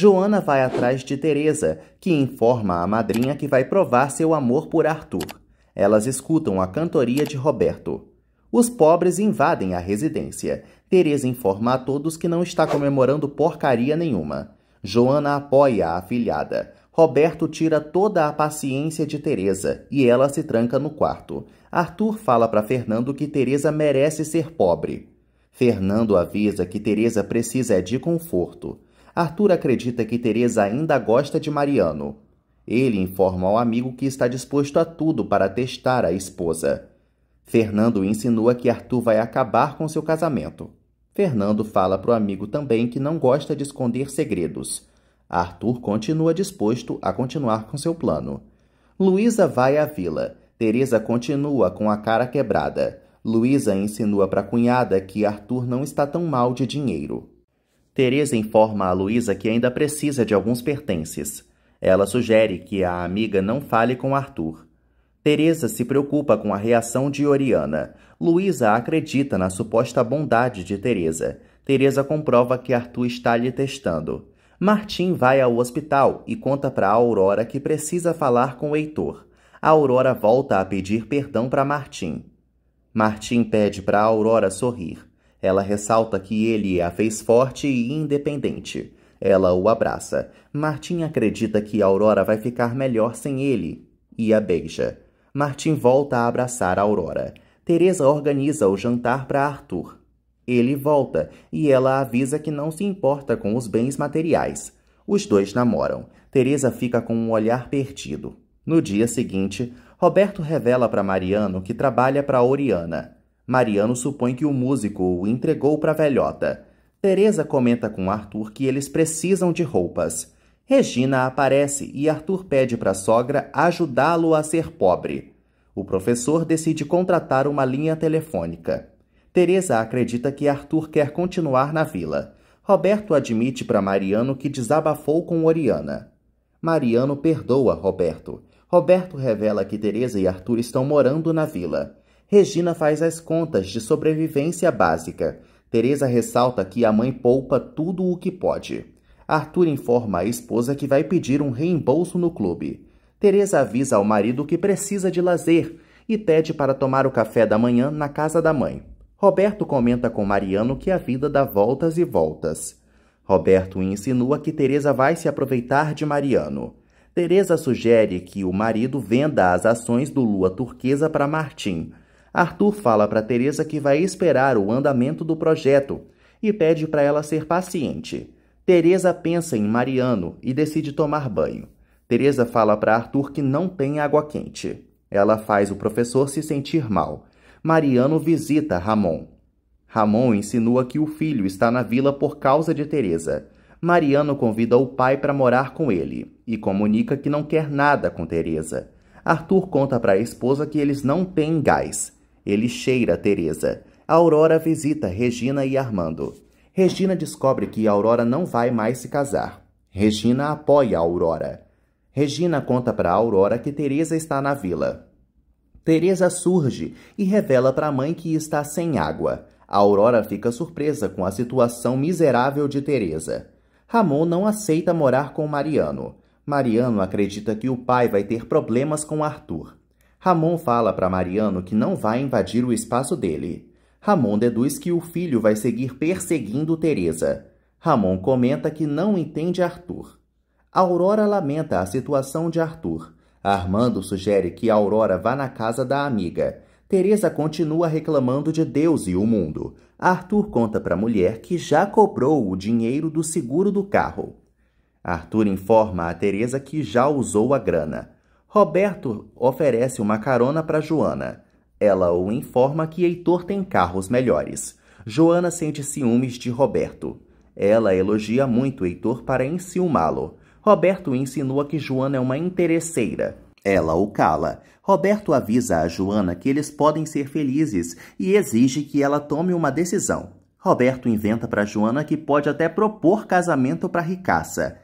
Joana vai atrás de Teresa, que informa à madrinha que vai provar seu amor por Arthur. Elas escutam a cantoria de Roberto. Os pobres invadem a residência. Teresa informa a todos que não está comemorando porcaria nenhuma. Joana apoia a afilhada. Roberto tira toda a paciência de Teresa e ela se tranca no quarto. Arthur fala para Fernando que Teresa merece ser pobre. Fernando avisa que Teresa precisa de conforto. Arthur acredita que Teresa ainda gosta de Mariano. Ele informa ao amigo que está disposto a tudo para testar a esposa. Fernando insinua que Arthur vai acabar com seu casamento. Fernando fala para o amigo também que não gosta de esconder segredos. Arthur continua disposto a continuar com seu plano. Luísa vai à vila. Teresa continua com a cara quebrada. Luísa insinua para a cunhada que Arthur não está tão mal de dinheiro. Teresa informa a Luísa que ainda precisa de alguns pertences. Ela sugere que a amiga não fale com Arthur. Teresa se preocupa com a reação de Oriana. Luísa acredita na suposta bondade de Teresa. Teresa comprova que Arthur está lhe testando. Martim vai ao hospital e conta para Aurora que precisa falar com Heitor. A Aurora volta a pedir perdão para Martim. Martim pede para Aurora sorrir. Ela ressalta que ele a fez forte e independente. Ela o abraça. Martin acredita que Aurora vai ficar melhor sem ele e a beija. Martin volta a abraçar Aurora. Teresa organiza o jantar para Arthur. Ele volta e ela avisa que não se importa com os bens materiais. Os dois namoram. Teresa fica com um olhar perdido. No dia seguinte, Roberto revela para Mariano que trabalha para Oriana. Mariano supõe que o músico o entregou para a velhota. Teresa comenta com Arthur que eles precisam de roupas. Regina aparece e Arthur pede para a sogra ajudá-lo a ser pobre. O professor decide contratar uma linha telefônica. Teresa acredita que Arthur quer continuar na vila. Roberto admite para Mariano que desabafou com Oriana. Mariano perdoa Roberto. Roberto revela que Teresa e Arthur estão morando na vila. Regina faz as contas de sobrevivência básica. Teresa ressalta que a mãe poupa tudo o que pode. Arthur informa a esposa que vai pedir um reembolso no clube. Teresa avisa ao marido que precisa de lazer e pede para tomar o café da manhã na casa da mãe. Roberto comenta com Mariano que a vida dá voltas e voltas. Roberto insinua que Teresa vai se aproveitar de Mariano. Teresa sugere que o marido venda as ações do Lua Turquesa para Martim, Arthur fala para Teresa que vai esperar o andamento do projeto e pede para ela ser paciente. Teresa pensa em Mariano e decide tomar banho. Teresa fala para Arthur que não tem água quente. Ela faz o professor se sentir mal. Mariano visita Ramon. Ramon insinua que o filho está na vila por causa de Teresa. Mariano convida o pai para morar com ele e comunica que não quer nada com Teresa. Arthur conta para a esposa que eles não têm gás ele cheira Teresa. A Aurora visita Regina e Armando. Regina descobre que Aurora não vai mais se casar. Regina apoia Aurora. Regina conta para Aurora que Teresa está na vila. Teresa surge e revela para a mãe que está sem água. A Aurora fica surpresa com a situação miserável de Teresa. Ramon não aceita morar com Mariano. Mariano acredita que o pai vai ter problemas com Arthur. Ramon fala para Mariano que não vai invadir o espaço dele. Ramon deduz que o filho vai seguir perseguindo Teresa. Ramon comenta que não entende Arthur. Aurora lamenta a situação de Arthur. Armando sugere que Aurora vá na casa da amiga. Teresa continua reclamando de Deus e o mundo. Arthur conta para a mulher que já cobrou o dinheiro do seguro do carro. Arthur informa a Teresa que já usou a grana. Roberto oferece uma carona para Joana. Ela o informa que Heitor tem carros melhores. Joana sente ciúmes de Roberto. Ela elogia muito Heitor para enciumá-lo. Roberto insinua que Joana é uma interesseira. Ela o cala. Roberto avisa a Joana que eles podem ser felizes e exige que ela tome uma decisão. Roberto inventa para Joana que pode até propor casamento para Ricaça.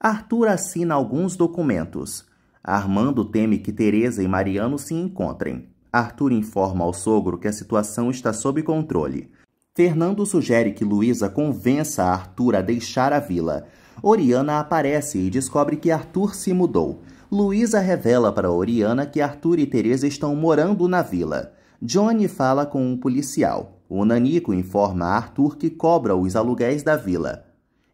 Arthur assina alguns documentos. Armando teme que Teresa e Mariano se encontrem. Arthur informa ao sogro que a situação está sob controle. Fernando sugere que Luísa convença Arthur a deixar a vila. Oriana aparece e descobre que Arthur se mudou. Luísa revela para Oriana que Arthur e Teresa estão morando na vila. Johnny fala com um policial. O Nanico informa a Arthur que cobra os aluguéis da vila.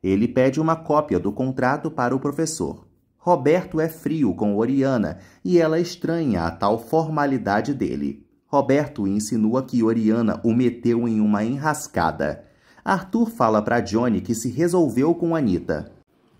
Ele pede uma cópia do contrato para o professor. Roberto é frio com Oriana e ela estranha a tal formalidade dele. Roberto insinua que Oriana o meteu em uma enrascada. Arthur fala para Johnny que se resolveu com Anita.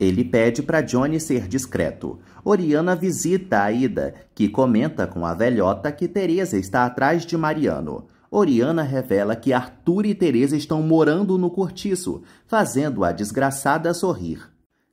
Ele pede para Johnny ser discreto. Oriana visita a Ida, que comenta com a velhota que Teresa está atrás de Mariano. Oriana revela que Arthur e Teresa estão morando no cortiço, fazendo a desgraçada sorrir.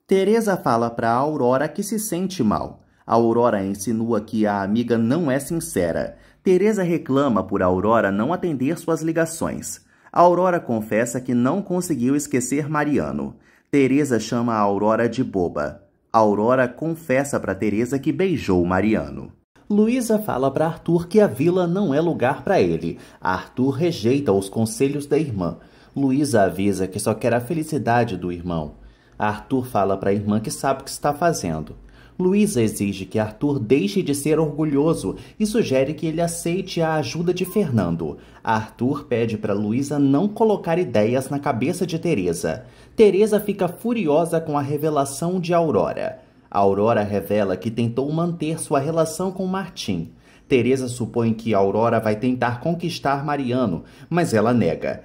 Teresa fala para Aurora que se sente mal. Aurora insinua que a amiga não é sincera. Teresa reclama por Aurora não atender suas ligações. Aurora confessa que não conseguiu esquecer Mariano. Teresa chama a Aurora de boba. Aurora confessa para Teresa que beijou Mariano. Luísa fala para Arthur que a vila não é lugar para ele. Arthur rejeita os conselhos da irmã. Luísa avisa que só quer a felicidade do irmão. Arthur fala para a irmã que sabe o que está fazendo. Luísa exige que Arthur deixe de ser orgulhoso e sugere que ele aceite a ajuda de Fernando. Arthur pede para Luísa não colocar ideias na cabeça de Teresa. Teresa fica furiosa com a revelação de Aurora. Aurora revela que tentou manter sua relação com Martim. Teresa supõe que Aurora vai tentar conquistar Mariano, mas ela nega.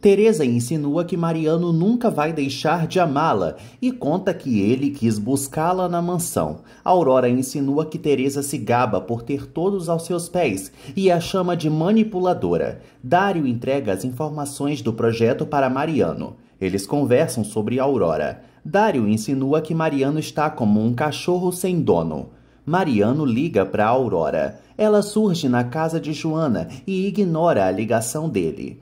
Teresa insinua que Mariano nunca vai deixar de amá-la e conta que ele quis buscá-la na mansão. Aurora insinua que Teresa se gaba por ter todos aos seus pés e a chama de manipuladora. Dário entrega as informações do projeto para Mariano. Eles conversam sobre Aurora. Dário insinua que Mariano está como um cachorro sem dono. Mariano liga para Aurora. Ela surge na casa de Joana e ignora a ligação dele.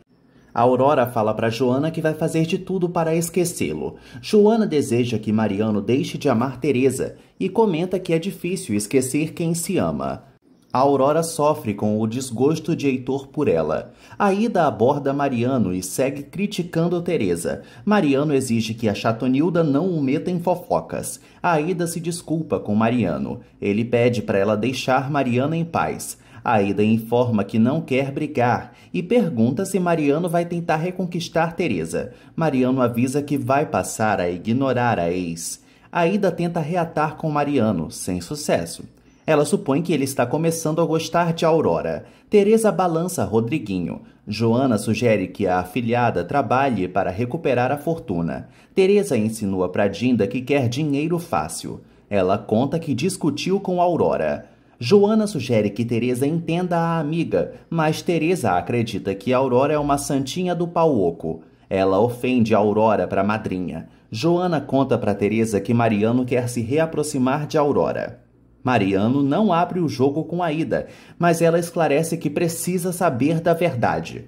A Aurora fala para Joana que vai fazer de tudo para esquecê-lo. Joana deseja que Mariano deixe de amar Teresa e comenta que é difícil esquecer quem se ama. A Aurora sofre com o desgosto de Heitor por ela. A Ida aborda Mariano e segue criticando Teresa. Mariano exige que a Chatonilda não o meta em fofocas. A Ida se desculpa com Mariano. Ele pede para ela deixar Mariana em paz. Aida informa que não quer brigar e pergunta se Mariano vai tentar reconquistar Teresa. Mariano avisa que vai passar a ignorar a ex. Aida tenta reatar com Mariano, sem sucesso. Ela supõe que ele está começando a gostar de Aurora. Teresa balança Rodriguinho. Joana sugere que a afilhada trabalhe para recuperar a fortuna. Teresa insinua para Dinda que quer dinheiro fácil. Ela conta que discutiu com Aurora. Joana sugere que Teresa entenda a amiga, mas Teresa acredita que Aurora é uma santinha do pau oco. Ela ofende Aurora para madrinha. Joana conta para Teresa que Mariano quer se reaproximar de Aurora. Mariano não abre o jogo com Aida, mas ela esclarece que precisa saber da verdade.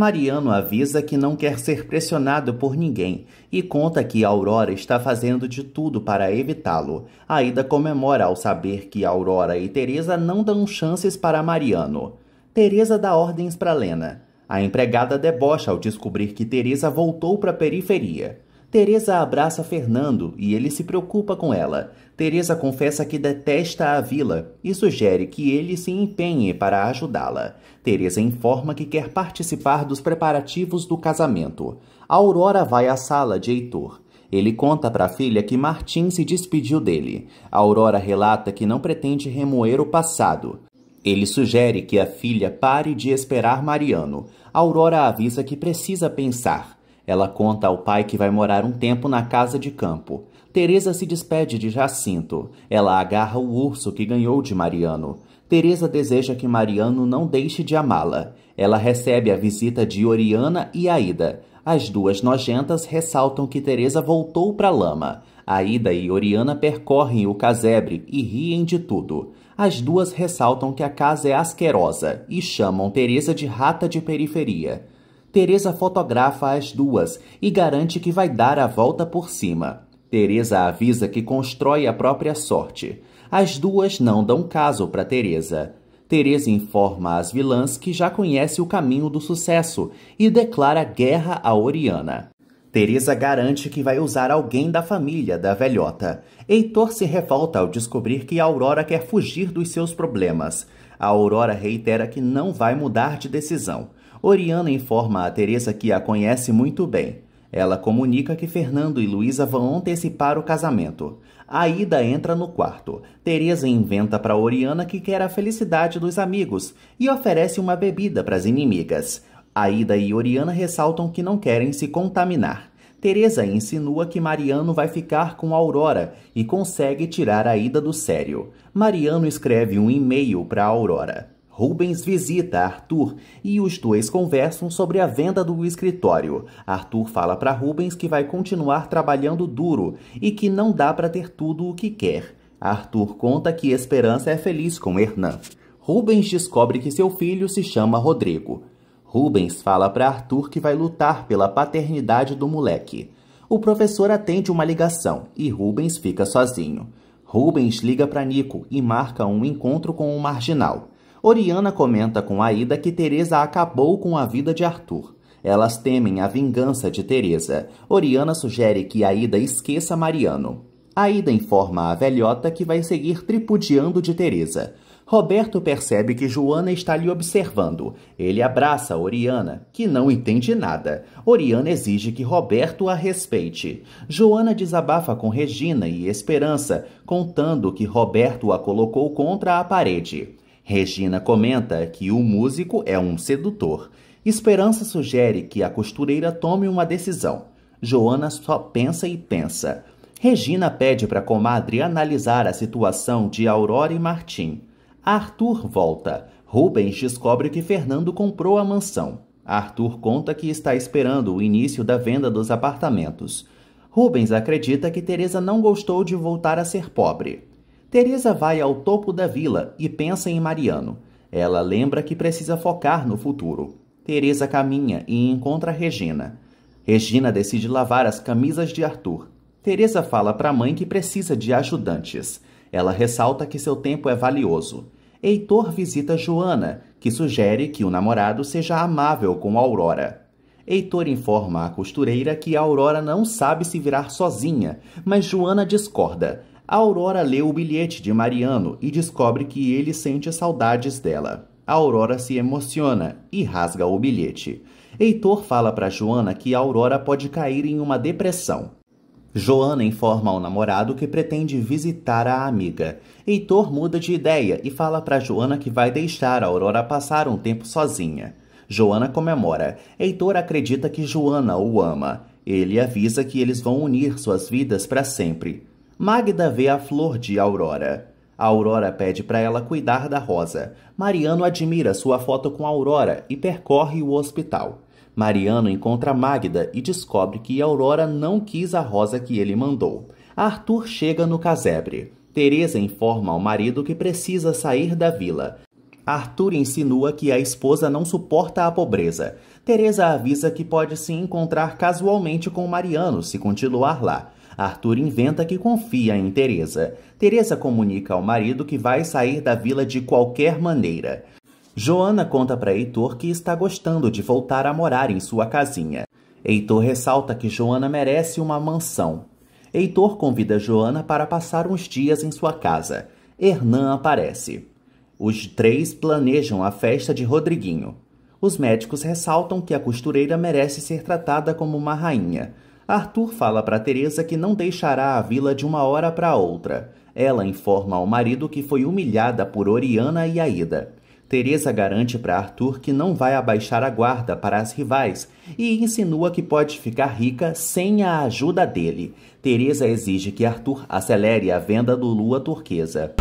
Mariano avisa que não quer ser pressionado por ninguém e conta que Aurora está fazendo de tudo para evitá-lo. Aida comemora ao saber que Aurora e Teresa não dão chances para Mariano. Teresa dá ordens para Lena. A empregada debocha ao descobrir que Teresa voltou para a periferia. Teresa abraça Fernando e ele se preocupa com ela. Teresa confessa que detesta a vila e sugere que ele se empenhe para ajudá-la. Teresa informa que quer participar dos preparativos do casamento. Aurora vai à sala de Heitor. Ele conta para a filha que Martim se despediu dele. Aurora relata que não pretende remoer o passado. Ele sugere que a filha pare de esperar Mariano. Aurora avisa que precisa pensar. Ela conta ao pai que vai morar um tempo na casa de campo. Teresa se despede de Jacinto. Ela agarra o urso que ganhou de Mariano. Teresa deseja que Mariano não deixe de amá-la. Ela recebe a visita de Oriana e Aida. As duas nojentas ressaltam que Teresa voltou para lama. Aida e Oriana percorrem o casebre e riem de tudo. As duas ressaltam que a casa é asquerosa e chamam Teresa de rata de periferia. Teresa fotografa as duas e garante que vai dar a volta por cima. Teresa avisa que constrói a própria sorte. As duas não dão caso para Teresa. Teresa informa as vilãs que já conhece o caminho do sucesso e declara guerra a Oriana. Teresa garante que vai usar alguém da família da velhota. Heitor se revolta ao descobrir que Aurora quer fugir dos seus problemas. A Aurora reitera que não vai mudar de decisão. Oriana informa a Teresa que a conhece muito bem. Ela comunica que Fernando e Luísa vão antecipar o casamento. Aida entra no quarto. Teresa inventa para Oriana que quer a felicidade dos amigos e oferece uma bebida para as inimigas. Aida e Oriana ressaltam que não querem se contaminar. Teresa insinua que Mariano vai ficar com Aurora e consegue tirar Aida do sério. Mariano escreve um e-mail para Aurora. Rubens visita Arthur e os dois conversam sobre a venda do escritório. Arthur fala para Rubens que vai continuar trabalhando duro e que não dá para ter tudo o que quer. Arthur conta que Esperança é feliz com Hernan. Rubens descobre que seu filho se chama Rodrigo. Rubens fala para Arthur que vai lutar pela paternidade do moleque. O professor atende uma ligação e Rubens fica sozinho. Rubens liga para Nico e marca um encontro com o marginal. Oriana comenta com Aida que Teresa acabou com a vida de Arthur. Elas temem a vingança de Teresa. Oriana sugere que Aida esqueça Mariano. Aida informa a velhota que vai seguir tripudiando de Teresa. Roberto percebe que Joana está lhe observando. Ele abraça Oriana, que não entende nada. Oriana exige que Roberto a respeite. Joana desabafa com Regina e Esperança, contando que Roberto a colocou contra a parede. Regina comenta que o músico é um sedutor. Esperança sugere que a costureira tome uma decisão. Joana só pensa e pensa. Regina pede para comadre analisar a situação de Aurora e Martim. Arthur volta. Rubens descobre que Fernando comprou a mansão. Arthur conta que está esperando o início da venda dos apartamentos. Rubens acredita que Teresa não gostou de voltar a ser pobre. Teresa vai ao topo da vila e pensa em Mariano. Ela lembra que precisa focar no futuro. Teresa caminha e encontra Regina. Regina decide lavar as camisas de Arthur. Teresa fala para a mãe que precisa de ajudantes. Ela ressalta que seu tempo é valioso. Heitor visita Joana, que sugere que o namorado seja amável com Aurora. Heitor informa à costureira que Aurora não sabe se virar sozinha, mas Joana discorda. Aurora lê o bilhete de Mariano e descobre que ele sente saudades dela. Aurora se emociona e rasga o bilhete. Heitor fala para Joana que Aurora pode cair em uma depressão. Joana informa ao namorado que pretende visitar a amiga. Heitor muda de ideia e fala para Joana que vai deixar Aurora passar um tempo sozinha. Joana comemora. Heitor acredita que Joana o ama. Ele avisa que eles vão unir suas vidas para sempre. Magda vê a flor de Aurora. A Aurora pede para ela cuidar da Rosa. Mariano admira sua foto com Aurora e percorre o hospital. Mariano encontra Magda e descobre que Aurora não quis a rosa que ele mandou. Arthur chega no casebre. Teresa informa ao marido que precisa sair da vila. Arthur insinua que a esposa não suporta a pobreza. Teresa avisa que pode se encontrar casualmente com Mariano se continuar lá. Arthur inventa que confia em Teresa. Teresa comunica ao marido que vai sair da vila de qualquer maneira. Joana conta para Heitor que está gostando de voltar a morar em sua casinha. Heitor ressalta que Joana merece uma mansão. Heitor convida Joana para passar uns dias em sua casa. Hernan aparece. Os três planejam a festa de Rodriguinho. Os médicos ressaltam que a costureira merece ser tratada como uma rainha, Arthur fala para Teresa que não deixará a vila de uma hora para outra. Ela informa ao marido que foi humilhada por Oriana e Aida. Teresa garante para Arthur que não vai abaixar a guarda para as rivais e insinua que pode ficar rica sem a ajuda dele. Teresa exige que Arthur acelere a venda do Lua Turquesa.